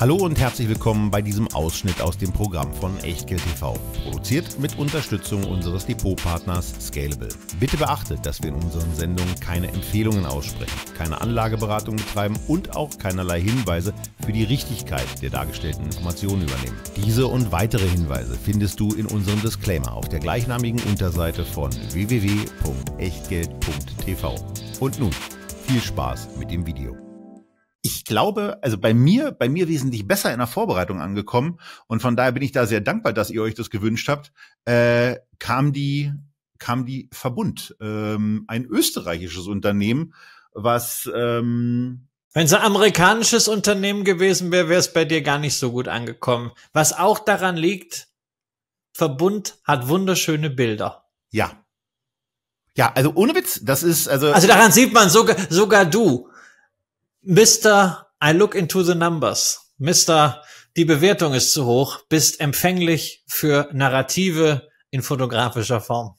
Hallo und herzlich willkommen bei diesem Ausschnitt aus dem Programm von Echtgeld TV, produziert mit Unterstützung unseres Depotpartners Scalable. Bitte beachtet, dass wir in unseren Sendungen keine Empfehlungen aussprechen, keine Anlageberatung betreiben und auch keinerlei Hinweise für die Richtigkeit der dargestellten Informationen übernehmen. Diese und weitere Hinweise findest du in unserem Disclaimer auf der gleichnamigen Unterseite von www.echtgeld.tv. Und nun viel Spaß mit dem Video ich glaube, also bei mir, bei mir wesentlich besser in der Vorbereitung angekommen. Und von daher bin ich da sehr dankbar, dass ihr euch das gewünscht habt. Äh, kam die, kam die Verbund, ähm, ein österreichisches Unternehmen, was ähm, wenn es ein amerikanisches Unternehmen gewesen wäre, wäre es bei dir gar nicht so gut angekommen. Was auch daran liegt, Verbund hat wunderschöne Bilder. Ja. Ja, also ohne Witz, das ist also. Also daran sieht man sogar, sogar du. Mr. I look into the numbers. Mr. Die Bewertung ist zu hoch. Bist empfänglich für Narrative in fotografischer Form.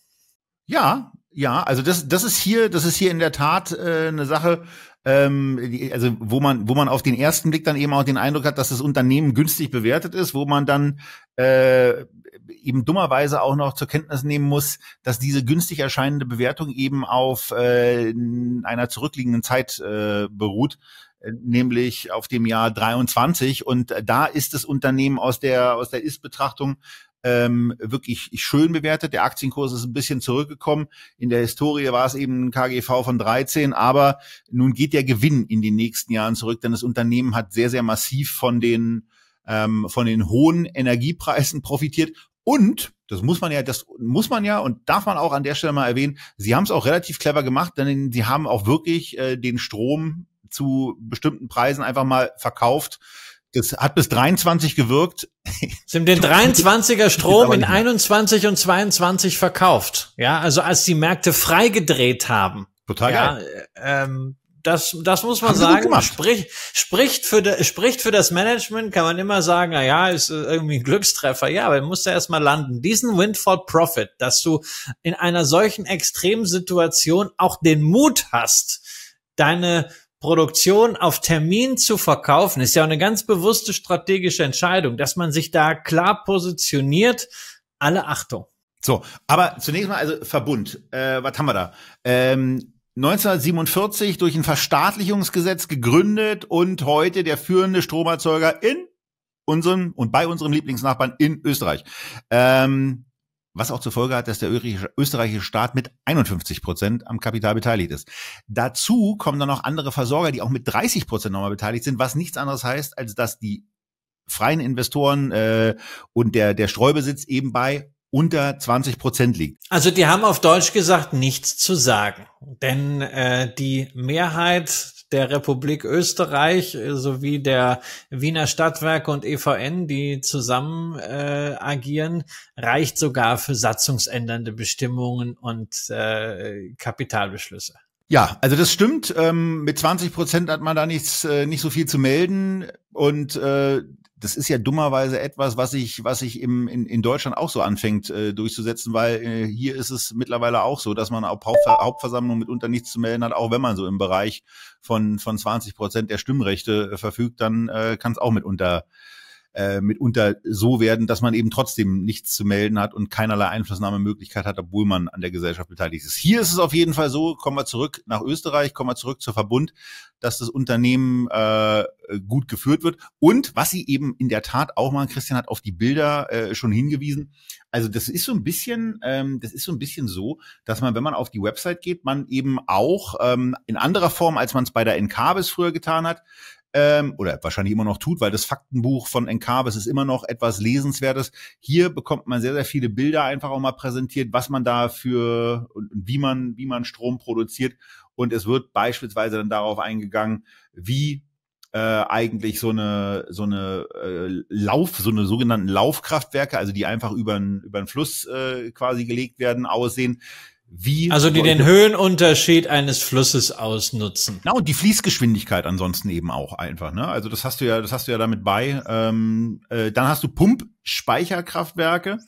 Ja, ja, also das, das ist hier, das ist hier in der Tat äh, eine Sache, ähm, also wo man, wo man auf den ersten Blick dann eben auch den Eindruck hat, dass das Unternehmen günstig bewertet ist, wo man dann äh, eben dummerweise auch noch zur Kenntnis nehmen muss, dass diese günstig erscheinende Bewertung eben auf äh, einer zurückliegenden Zeit äh, beruht äh, nämlich auf dem Jahr 23 und da ist das Unternehmen aus der aus der Ist-Betrachtung ähm, wirklich schön bewertet. Der Aktienkurs ist ein bisschen zurückgekommen. In der Historie war es eben ein KGV von 13, aber nun geht der Gewinn in den nächsten Jahren zurück, denn das Unternehmen hat sehr, sehr massiv von den, ähm, von den hohen Energiepreisen profitiert. Und das muss man ja, das muss man ja und darf man auch an der Stelle mal erwähnen, sie haben es auch relativ clever gemacht, denn sie haben auch wirklich äh, den Strom zu bestimmten Preisen einfach mal verkauft das hat bis 23 gewirkt. Sie haben den 23er Strom in 21 und 22 verkauft. Ja, also als die Märkte freigedreht haben. Total ja, geil. Ähm, das, das muss man haben sagen. Sprich, spricht, für de, spricht für das Management, kann man immer sagen, na ja, ist äh, irgendwie ein Glückstreffer. Ja, aber muss da erstmal landen. Diesen Windfall Profit, dass du in einer solchen Extremsituation auch den Mut hast, deine Produktion auf Termin zu verkaufen, ist ja auch eine ganz bewusste strategische Entscheidung, dass man sich da klar positioniert. Alle Achtung. So, aber zunächst mal also Verbund. Äh, was haben wir da? Ähm 1947 durch ein Verstaatlichungsgesetz gegründet und heute der führende Stromerzeuger in unserem und bei unserem Lieblingsnachbarn in Österreich. Ähm, was auch zur Folge hat, dass der österreichische Staat mit 51 Prozent am Kapital beteiligt ist. Dazu kommen dann noch andere Versorger, die auch mit 30 Prozent nochmal beteiligt sind, was nichts anderes heißt, als dass die freien Investoren äh, und der, der Streubesitz eben bei unter 20 Prozent liegt. Also die haben auf Deutsch gesagt nichts zu sagen, denn äh, die Mehrheit der Republik Österreich äh, sowie der Wiener Stadtwerke und EVN, die zusammen äh, agieren, reicht sogar für satzungsändernde Bestimmungen und äh, Kapitalbeschlüsse. Ja, also das stimmt. Ähm, mit 20 Prozent hat man da nichts, äh, nicht so viel zu melden. Und äh, das ist ja dummerweise etwas, was sich was ich im, in, in Deutschland auch so anfängt äh, durchzusetzen, weil äh, hier ist es mittlerweile auch so, dass man auf Hauptversammlung mitunter nichts zu melden hat, auch wenn man so im Bereich von, von 20 Prozent der Stimmrechte äh, verfügt, dann äh, kann es auch mitunter äh, mitunter so werden, dass man eben trotzdem nichts zu melden hat und keinerlei Einflussnahmemöglichkeit hat, obwohl man an der Gesellschaft beteiligt ist. Hier ist es auf jeden Fall so, kommen wir zurück nach Österreich, kommen wir zurück zur Verbund, dass das Unternehmen äh, gut geführt wird. Und was sie eben in der Tat auch machen, Christian hat auf die Bilder äh, schon hingewiesen. Also das ist so ein bisschen, ähm, das ist so ein bisschen so, dass man, wenn man auf die Website geht, man eben auch ähm, in anderer Form, als man es bei der NK bis früher getan hat, ähm, oder wahrscheinlich immer noch tut, weil das Faktenbuch von Encarves ist immer noch etwas Lesenswertes. Hier bekommt man sehr, sehr viele Bilder einfach auch mal präsentiert, was man da für und wie man, wie man Strom produziert. Und es wird beispielsweise dann darauf eingegangen, wie äh, eigentlich so eine so eine äh, Lauf, so eine sogenannten Laufkraftwerke, also die einfach über einen über einen Fluss äh, quasi gelegt werden, aussehen wie. Also die den Höhenunterschied eines Flusses ausnutzen. Na, und die Fließgeschwindigkeit ansonsten eben auch einfach, ne? Also das hast du ja, das hast du ja damit bei. Ähm, äh, dann hast du Pumpspeicherkraftwerke.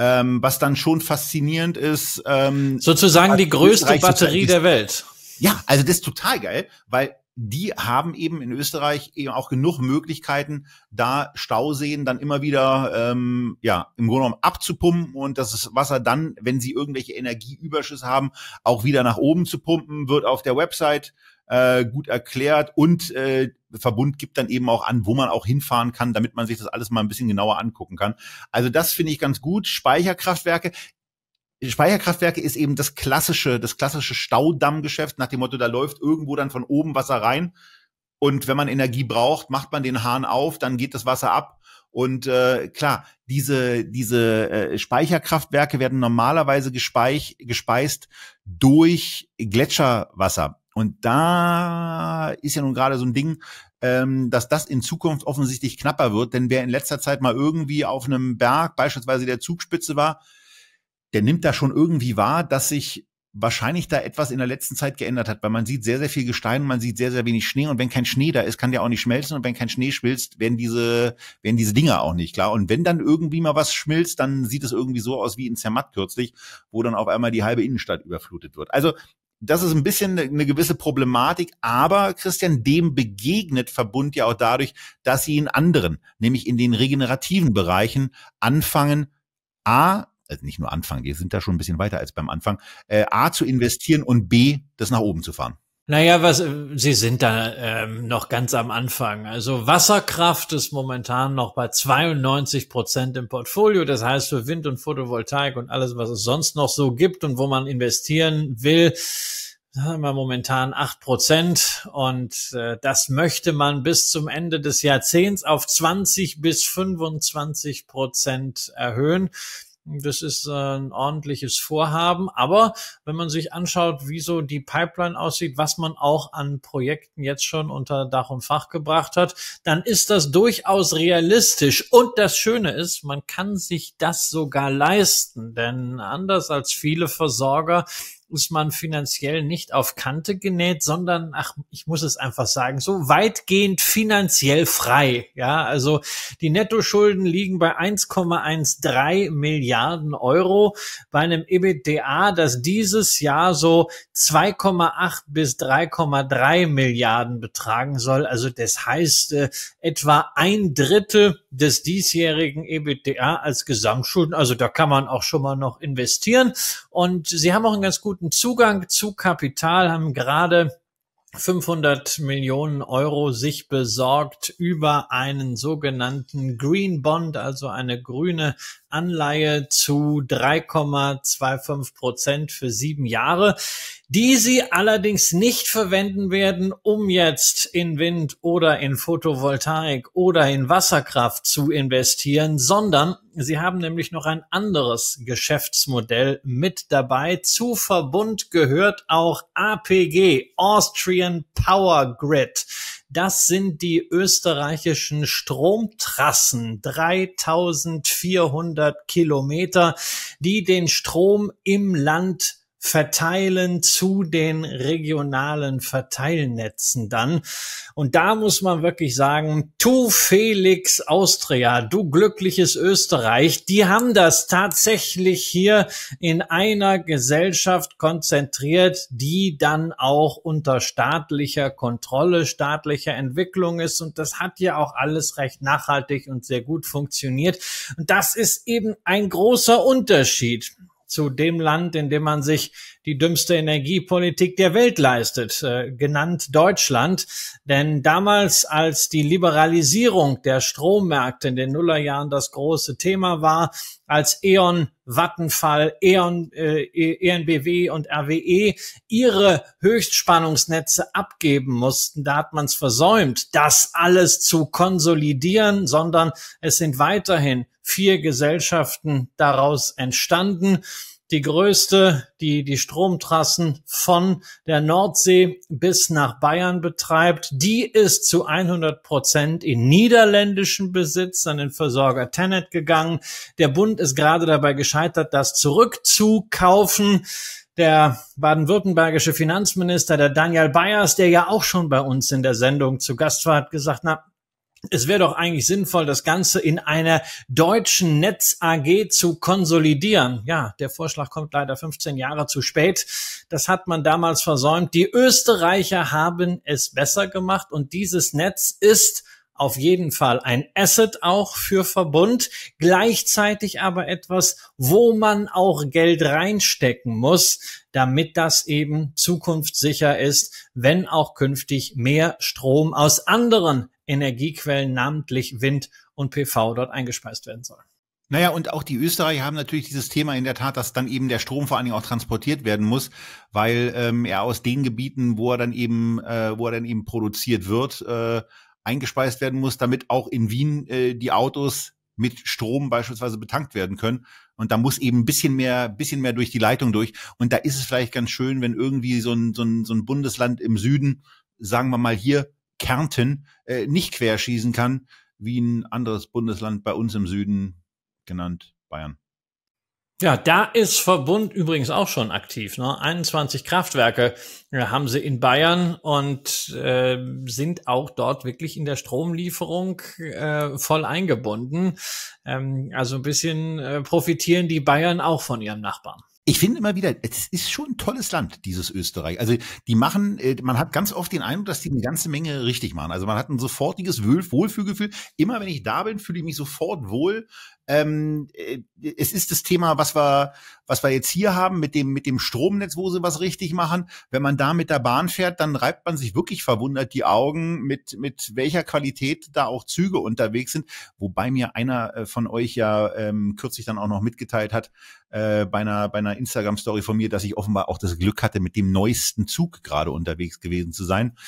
Ähm, was dann schon faszinierend ist. Ähm, Sozusagen die größte Batterie der Welt. Ja, also das ist total geil, weil die haben eben in Österreich eben auch genug Möglichkeiten, da Stauseen dann immer wieder ähm, ja im Grunde genommen abzupumpen und das Wasser dann, wenn sie irgendwelche Energieüberschüsse haben, auch wieder nach oben zu pumpen, wird auf der Website äh, gut erklärt und äh, Verbund gibt dann eben auch an, wo man auch hinfahren kann, damit man sich das alles mal ein bisschen genauer angucken kann. Also das finde ich ganz gut. Speicherkraftwerke. Speicherkraftwerke ist eben das klassische, das klassische Staudammgeschäft nach dem Motto, da läuft irgendwo dann von oben Wasser rein. Und wenn man Energie braucht, macht man den Hahn auf, dann geht das Wasser ab. Und äh, klar, diese, diese äh, Speicherkraftwerke werden normalerweise gespeich, gespeist durch Gletscherwasser. Und da ist ja nun gerade so ein Ding, ähm, dass das in Zukunft offensichtlich knapper wird. Denn wer in letzter Zeit mal irgendwie auf einem Berg, beispielsweise der Zugspitze war, der nimmt da schon irgendwie wahr, dass sich wahrscheinlich da etwas in der letzten Zeit geändert hat, weil man sieht sehr, sehr viel Gestein, man sieht sehr, sehr wenig Schnee und wenn kein Schnee da ist, kann der auch nicht schmelzen und wenn kein Schnee schmilzt, werden diese, werden diese Dinger auch nicht klar. Und wenn dann irgendwie mal was schmilzt, dann sieht es irgendwie so aus wie in Zermatt kürzlich, wo dann auf einmal die halbe Innenstadt überflutet wird. Also das ist ein bisschen ne, eine gewisse Problematik, aber Christian, dem begegnet Verbund ja auch dadurch, dass sie in anderen, nämlich in den regenerativen Bereichen anfangen, A, also nicht nur Anfang, die sind da schon ein bisschen weiter als beim Anfang, äh, A zu investieren und B, das nach oben zu fahren? Naja, was, äh, sie sind da ähm, noch ganz am Anfang. Also Wasserkraft ist momentan noch bei 92 Prozent im Portfolio. Das heißt, für Wind und Photovoltaik und alles, was es sonst noch so gibt und wo man investieren will, haben wir momentan acht Prozent. Und äh, das möchte man bis zum Ende des Jahrzehnts auf 20 bis 25 Prozent erhöhen. Das ist äh, ein ordentliches Vorhaben. Aber wenn man sich anschaut, wie so die Pipeline aussieht, was man auch an Projekten jetzt schon unter Dach und Fach gebracht hat, dann ist das durchaus realistisch. Und das Schöne ist, man kann sich das sogar leisten. Denn anders als viele Versorger ist man finanziell nicht auf Kante genäht, sondern, ach, ich muss es einfach sagen, so weitgehend finanziell frei. Ja, also die Nettoschulden liegen bei 1,13 Milliarden Euro bei einem EBITDA, das dieses Jahr so 2,8 bis 3,3 Milliarden betragen soll. Also das heißt äh, etwa ein Drittel des diesjährigen EBITDA als Gesamtschulden. Also da kann man auch schon mal noch investieren. Und sie haben auch einen ganz guten Zugang zu Kapital, haben gerade 500 Millionen Euro sich besorgt über einen sogenannten Green Bond, also eine grüne Anleihe zu 3,25 Prozent für sieben Jahre die sie allerdings nicht verwenden werden, um jetzt in Wind oder in Photovoltaik oder in Wasserkraft zu investieren, sondern sie haben nämlich noch ein anderes Geschäftsmodell mit dabei. Zu Verbund gehört auch APG, Austrian Power Grid. Das sind die österreichischen Stromtrassen, 3400 Kilometer, die den Strom im Land verteilen zu den regionalen Verteilnetzen dann. Und da muss man wirklich sagen, tu Felix Austria, du glückliches Österreich, die haben das tatsächlich hier in einer Gesellschaft konzentriert, die dann auch unter staatlicher Kontrolle, staatlicher Entwicklung ist. Und das hat ja auch alles recht nachhaltig und sehr gut funktioniert. Und das ist eben ein großer Unterschied zu dem Land, in dem man sich die dümmste Energiepolitik der Welt leistet, äh, genannt Deutschland. Denn damals, als die Liberalisierung der Strommärkte in den Nullerjahren das große Thema war, als E.ON, Vattenfall, E.ON, äh, ENBW e und RWE ihre Höchstspannungsnetze abgeben mussten, da hat man es versäumt, das alles zu konsolidieren, sondern es sind weiterhin vier Gesellschaften daraus entstanden. Die größte, die die Stromtrassen von der Nordsee bis nach Bayern betreibt, die ist zu 100 Prozent in niederländischen Besitz an den Versorger Tenet gegangen. Der Bund ist gerade dabei gescheitert, das zurückzukaufen der baden-württembergische Finanzminister, der Daniel Bayers, der ja auch schon bei uns in der Sendung zu Gast war, hat gesagt, na, es wäre doch eigentlich sinnvoll, das Ganze in einer deutschen Netz AG zu konsolidieren. Ja, der Vorschlag kommt leider 15 Jahre zu spät. Das hat man damals versäumt. Die Österreicher haben es besser gemacht und dieses Netz ist auf jeden Fall ein Asset auch für Verbund, gleichzeitig aber etwas, wo man auch Geld reinstecken muss, damit das eben zukunftssicher ist, wenn auch künftig mehr Strom aus anderen Energiequellen, namentlich Wind und PV, dort eingespeist werden sollen. Naja, und auch die Österreicher haben natürlich dieses Thema in der Tat, dass dann eben der Strom vor allen Dingen auch transportiert werden muss, weil ähm, er aus den Gebieten, wo er dann eben, äh, wo er dann eben produziert wird, äh, eingespeist werden muss, damit auch in Wien äh, die Autos mit Strom beispielsweise betankt werden können. Und da muss eben ein bisschen mehr, bisschen mehr durch die Leitung durch. Und da ist es vielleicht ganz schön, wenn irgendwie so ein, so ein, so ein Bundesland im Süden, sagen wir mal hier, Kärnten äh, nicht querschießen kann, wie ein anderes Bundesland bei uns im Süden genannt, Bayern. Ja, da ist Verbund übrigens auch schon aktiv. Ne? 21 Kraftwerke äh, haben sie in Bayern und äh, sind auch dort wirklich in der Stromlieferung äh, voll eingebunden. Ähm, also ein bisschen äh, profitieren die Bayern auch von ihren Nachbarn ich finde immer wieder, es ist schon ein tolles Land, dieses Österreich. Also die machen, äh, man hat ganz oft den Eindruck, dass die eine ganze Menge richtig machen. Also man hat ein sofortiges Wohlfühlgefühl. Immer wenn ich da bin, fühle ich mich sofort wohl. Ähm, äh, es ist das Thema, was wir, was wir jetzt hier haben mit dem, mit dem Stromnetz, wo sie was richtig machen. Wenn man da mit der Bahn fährt, dann reibt man sich wirklich verwundert die Augen, mit, mit welcher Qualität da auch Züge unterwegs sind. Wobei mir einer äh, von euch ja ähm, kürzlich dann auch noch mitgeteilt hat, äh, bei einer, bei einer Instagram-Story von mir, dass ich offenbar auch das Glück hatte, mit dem neuesten Zug gerade unterwegs gewesen zu sein.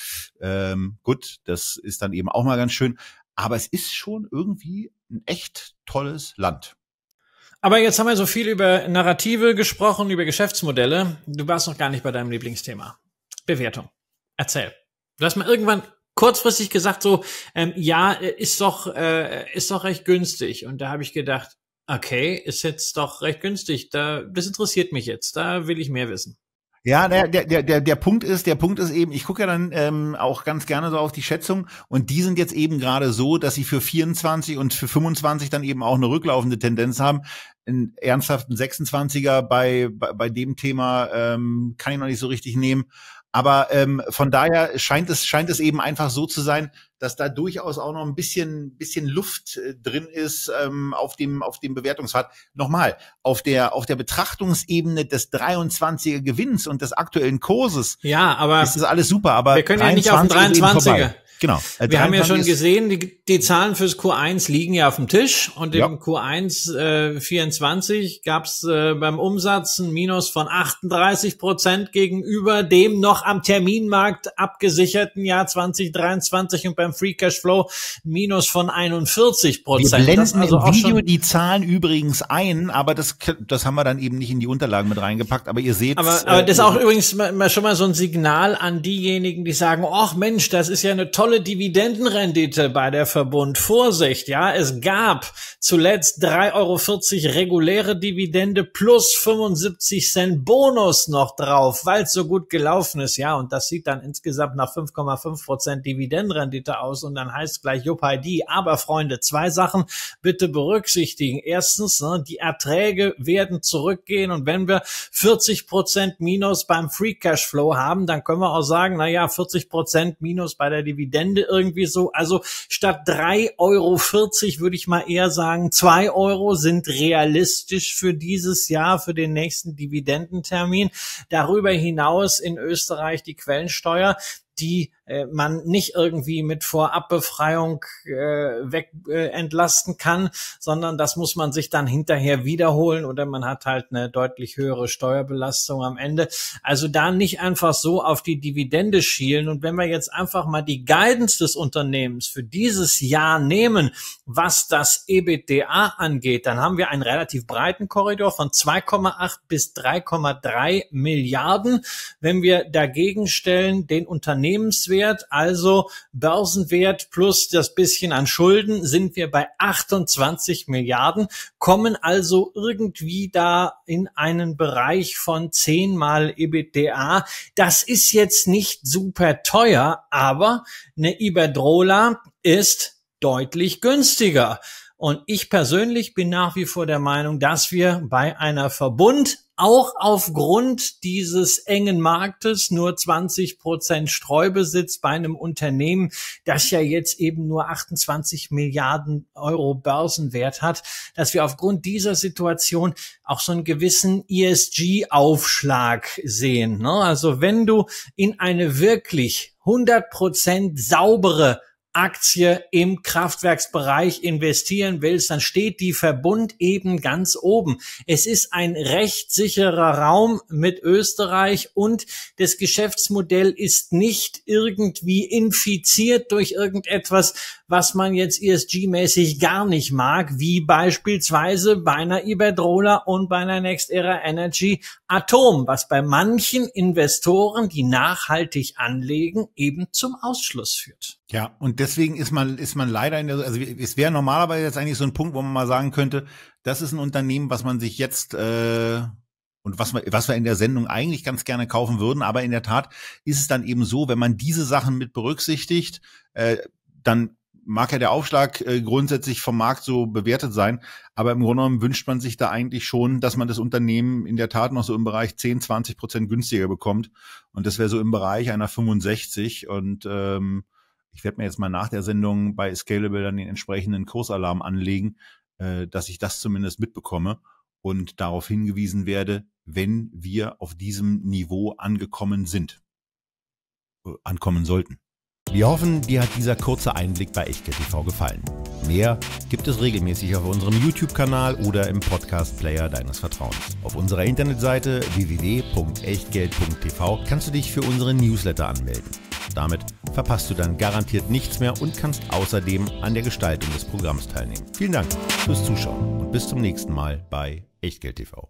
Ähm, gut, das ist dann eben auch mal ganz schön. Aber es ist schon irgendwie ein echt tolles Land. Aber jetzt haben wir so viel über Narrative gesprochen, über Geschäftsmodelle. Du warst noch gar nicht bei deinem Lieblingsthema. Bewertung. Erzähl. Du hast mal irgendwann kurzfristig gesagt, so, ähm, ja, ist doch, äh, ist doch recht günstig. Und da habe ich gedacht, okay, ist jetzt doch recht günstig. Da, das interessiert mich jetzt. Da will ich mehr wissen. Ja, der, der, der, der Punkt ist, der Punkt ist eben, ich gucke ja dann ähm, auch ganz gerne so auf die Schätzung und die sind jetzt eben gerade so, dass sie für 24 und für 25 dann eben auch eine rücklaufende Tendenz haben. Einen ernsthaften 26er bei, bei, bei dem Thema ähm, kann ich noch nicht so richtig nehmen. Aber ähm, von daher scheint es, scheint es eben einfach so zu sein, dass da durchaus auch noch ein bisschen, bisschen Luft äh, drin ist ähm, auf dem, auf dem Bewertungspfad. Nochmal, auf der, auf der Betrachtungsebene des 23er Gewinns und des aktuellen Kurses. Ja, aber. Ist das alles super, aber. Wir können ja nicht auf den 23er. Genau. Als äh, wir haben ja schon gesehen, die, die, Zahlen fürs Q1 liegen ja auf dem Tisch und ja. im Q1 äh, 24 gab es äh, beim Umsatz ein Minus von 38 Prozent gegenüber dem noch am Terminmarkt abgesicherten Jahr 2023 und beim Free Cash Flow ein Minus von 41 Prozent. Wir blenden also im Video die Zahlen übrigens ein, aber das, das haben wir dann eben nicht in die Unterlagen mit reingepackt, aber ihr seht. Aber, aber das ist äh, auch übrigens mal, mal schon mal so ein Signal an diejenigen, die sagen, ach Mensch, das ist ja eine tolle tolle Dividendenrendite bei der Verbund. Vorsicht, ja, es gab zuletzt 3,40 Euro reguläre Dividende plus 75 Cent Bonus noch drauf, weil es so gut gelaufen ist, ja, und das sieht dann insgesamt nach 5,5 Prozent Dividendenrendite aus und dann heißt gleich Jupp Aber Freunde, zwei Sachen bitte berücksichtigen. Erstens, ne, die Erträge werden zurückgehen und wenn wir 40 Prozent Minus beim Free Cash Flow haben, dann können wir auch sagen, na 40 Prozent Minus bei der Dividende Dividende irgendwie so. Also statt 3,40 Euro würde ich mal eher sagen, 2 Euro sind realistisch für dieses Jahr, für den nächsten Dividendentermin. Darüber hinaus in Österreich die Quellensteuer, die äh, man nicht irgendwie mit Vorabbefreiung äh, weg äh, entlasten kann, sondern das muss man sich dann hinterher wiederholen oder man hat halt eine deutlich höhere Steuerbelastung am Ende. Also da nicht einfach so auf die Dividende schielen. Und wenn wir jetzt einfach mal die Guidance des Unternehmens für dieses Jahr nehmen, was das EBDA angeht, dann haben wir einen relativ breiten Korridor von 2,8 bis 3,3 Milliarden. Wenn wir dagegen stellen den Unternehmenswert Börsenwert, also Börsenwert plus das bisschen an Schulden, sind wir bei 28 Milliarden, kommen also irgendwie da in einen Bereich von 10 mal EBITDA. Das ist jetzt nicht super teuer, aber eine Iberdrola ist deutlich günstiger. Und ich persönlich bin nach wie vor der Meinung, dass wir bei einer Verbund auch aufgrund dieses engen Marktes nur 20 Prozent Streubesitz bei einem Unternehmen, das ja jetzt eben nur 28 Milliarden Euro Börsenwert hat, dass wir aufgrund dieser Situation auch so einen gewissen ESG-Aufschlag sehen. Ne? Also wenn du in eine wirklich 100 Prozent saubere Aktie im Kraftwerksbereich investieren willst, dann steht die Verbund eben ganz oben. Es ist ein rechtssicherer Raum mit Österreich und das Geschäftsmodell ist nicht irgendwie infiziert durch irgendetwas, was man jetzt ESG-mäßig gar nicht mag, wie beispielsweise bei einer Iberdrola und bei einer Next Era Energy Atom, was bei manchen Investoren, die nachhaltig anlegen, eben zum Ausschluss führt. Ja, und deswegen ist man, ist man leider in der, also es wäre normalerweise jetzt eigentlich so ein Punkt, wo man mal sagen könnte, das ist ein Unternehmen, was man sich jetzt äh, und was wir, was wir in der Sendung eigentlich ganz gerne kaufen würden, aber in der Tat ist es dann eben so, wenn man diese Sachen mit berücksichtigt, äh, dann mag ja der Aufschlag äh, grundsätzlich vom Markt so bewertet sein, aber im Grunde genommen wünscht man sich da eigentlich schon, dass man das Unternehmen in der Tat noch so im Bereich 10, 20 Prozent günstiger bekommt. Und das wäre so im Bereich einer 65. Und ähm, ich werde mir jetzt mal nach der Sendung bei Scalable dann den entsprechenden Kursalarm anlegen, äh, dass ich das zumindest mitbekomme und darauf hingewiesen werde, wenn wir auf diesem Niveau angekommen sind, äh, ankommen sollten. Wir hoffen, dir hat dieser kurze Einblick bei Echtgeld TV gefallen. Mehr gibt es regelmäßig auf unserem YouTube-Kanal oder im Podcast-Player deines Vertrauens. Auf unserer Internetseite www.echtgeld.tv kannst du dich für unsere Newsletter anmelden. Damit verpasst du dann garantiert nichts mehr und kannst außerdem an der Gestaltung des Programms teilnehmen. Vielen Dank fürs Zuschauen und bis zum nächsten Mal bei Echtgeld TV.